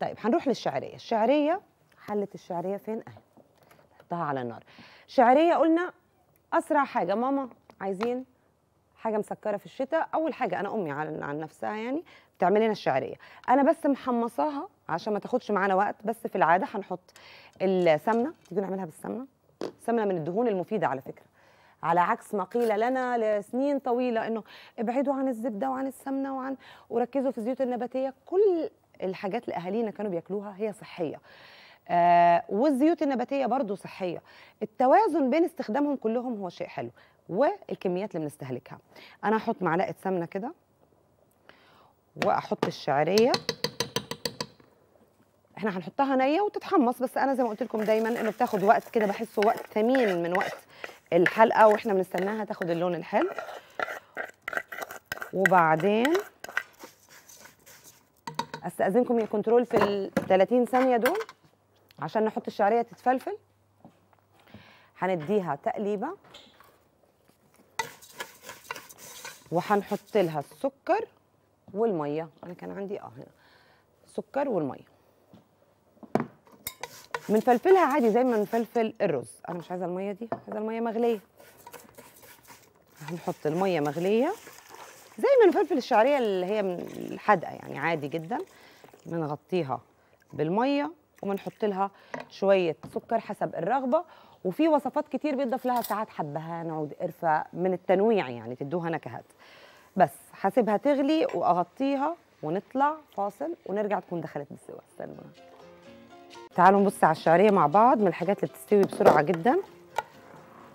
طيب هنروح للشعريه الشعريه حله الشعريه فين اهي حطها على النار شعريه قلنا اسرع حاجه ماما عايزين حاجه مسكره في الشتاء اول حاجه انا امي عن نفسها يعني بتعمل لنا الشعريه انا بس محمصاها عشان ما تاخدش معانا وقت بس في العاده هنحط السمنه تيجي نعملها بالسمنه سمنه من الدهون المفيده على فكره على عكس ما قيل لنا لسنين طويله انه ابعدوا عن الزبده وعن السمنه وعن وركزوا في الزيوت النباتيه كل الحاجات اللي اهالينا كانوا بياكلوها هي صحيه آه والزيوت النباتيه برضو صحيه التوازن بين استخدامهم كلهم هو شيء حلو والكميات اللي بنستهلكها انا هحط معلقه سمنه كده واحط الشعريه احنا هنحطها نيه وتتحمص بس انا زي ما قلت لكم دايما انه بتاخد وقت كده بحسه وقت ثمين من وقت الحلقه واحنا بنستناها تاخد اللون الحلو وبعدين استاذنكم يا كنترول في ال 30 ثانيه دول عشان نحط الشعريه تتفلفل هنديها تقليبه وهنحط لها السكر والميه انا كان عندي اه هنا السكر والميه بنفلفلها عادي زي ما بنفلفل الرز انا مش عايزه الميه دي عايزه الميه مغليه هنحط الميه مغليه زي ما الفلفل الشعريه اللي هي الحادقه يعني عادي جدا بنغطيها بالميه وبنحط لها شويه سكر حسب الرغبه وفي وصفات كتير بيضاف لها ساعات حبهان عود قرفه من التنويع يعني تدوها نكهات بس هسيبها تغلي واغطيها ونطلع فاصل ونرجع تكون دخلت بالسوا استنوا تعالوا نبص على الشعريه مع بعض من الحاجات اللي بتستوي بسرعه جدا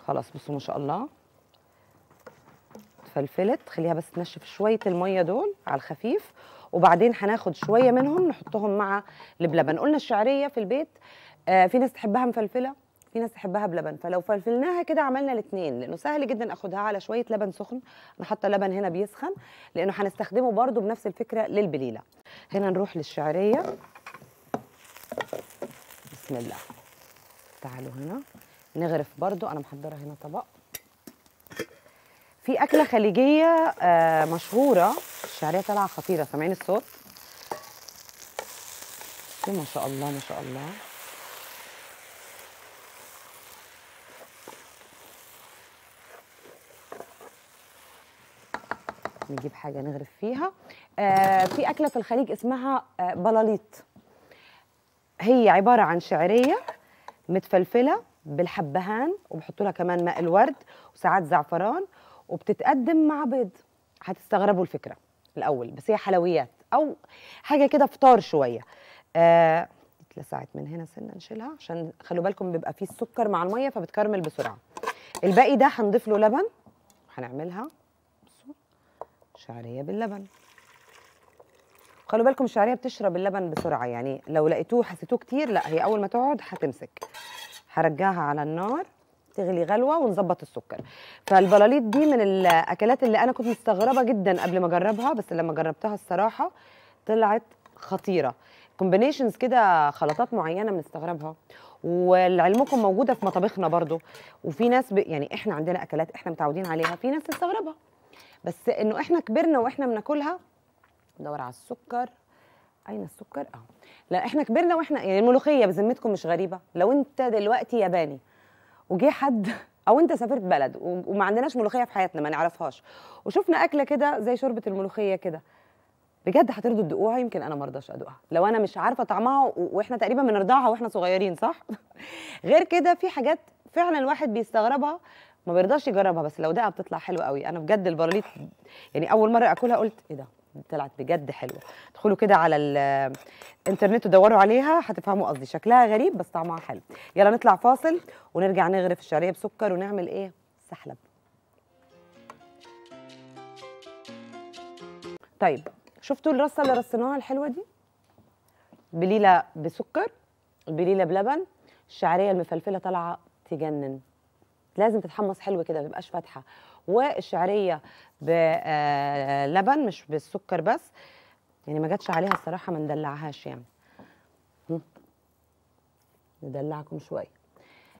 خلاص بصوا ما شاء الله فلفلت خليها بس تنشف شويه الميه دول على الخفيف وبعدين هناخد شويه منهم نحطهم مع البلبن قلنا الشعريه في البيت آه في ناس تحبها مفلفله في ناس تحبها بلبن فلو فلفلناها كده عملنا الاثنين لانه سهل جدا اخدها على شويه لبن سخن انا حاطه لبن هنا بيسخن لانه هنستخدمه برده بنفس الفكره للبليله هنا نروح للشعريه بسم الله تعالوا هنا نغرف برده انا محضره هنا طبق في اكله خليجيه آه، مشهوره الشعريه طالعه خطيره سامعين الصوت ما شاء الله ما شاء الله نجيب حاجه نغرف فيها آه في اكله في الخليج اسمها آه بلاليط هي عباره عن شعريه متفلفله بالحبهان وبحطوا لها كمان ماء الورد وساعات زعفران وبتتقدم مع بيض هتستغربوا الفكره الاول بس هي حلويات او حاجه كده فطار شويه آه اتلسعت من هنا سنه نشيلها عشان خلوا بالكم بيبقى فيه السكر مع الميه فبتكرمل بسرعه الباقي ده هنضيف له لبن وهنعملها شعريه باللبن خلوا بالكم الشعريه بتشرب اللبن بسرعه يعني لو لقيتوه حسيتوه كتير لا هي اول ما تقعد هتمسك هرجعها على النار تغلي غلوه ونظبط السكر فالبلاليط دي من الاكلات اللي انا كنت مستغربه جدا قبل ما اجربها بس لما جربتها الصراحه طلعت خطيره كومبينيشنز كده خلطات معينه بنستغربها ولعلمكم موجوده في مطابخنا برضو وفي ناس ب... يعني احنا عندنا اكلات احنا متعودين عليها في ناس تستغربها بس انه احنا كبرنا واحنا بناكلها ندور على السكر اين السكر اهو لا احنا كبرنا واحنا يعني الملوخيه بذمتكم مش غريبه لو انت دلوقتي ياباني وجه حد او انت سافرت بلد وما عندناش ملوخيه في حياتنا ما نعرفهاش وشفنا اكله كده زي شوربه الملوخيه كده بجد هترضوا تدوقوها يمكن انا ما ارضاش ادوقها لو انا مش عارفه طعمها واحنا تقريبا بنرضعها واحنا صغيرين صح غير كده في حاجات فعلا الواحد بيستغربها ما بيرضاش يجربها بس لو دقها بتطلع حلوه قوي انا بجد البرليط يعني اول مره اكلها قلت ايه ده طلعت بجد حلوه ادخلوا كده على الانترنت ودوروا عليها هتفهموا قصدي شكلها غريب بس طعمها حلو يلا نطلع فاصل ونرجع نغرف الشعريه بسكر ونعمل ايه سحلب طيب شفتوا الرصه اللي رصيناها الحلوه دي بليله بسكر البليله بلبن الشعريه المفلفله طالعه تجنن لازم تتحمص حلو كده ما تبقاش فاتحه والشعريه بلبن آه، مش بالسكر بس يعني ما جاتش عليها الصراحه ما ندلعهاش يعني ندلعكم شويه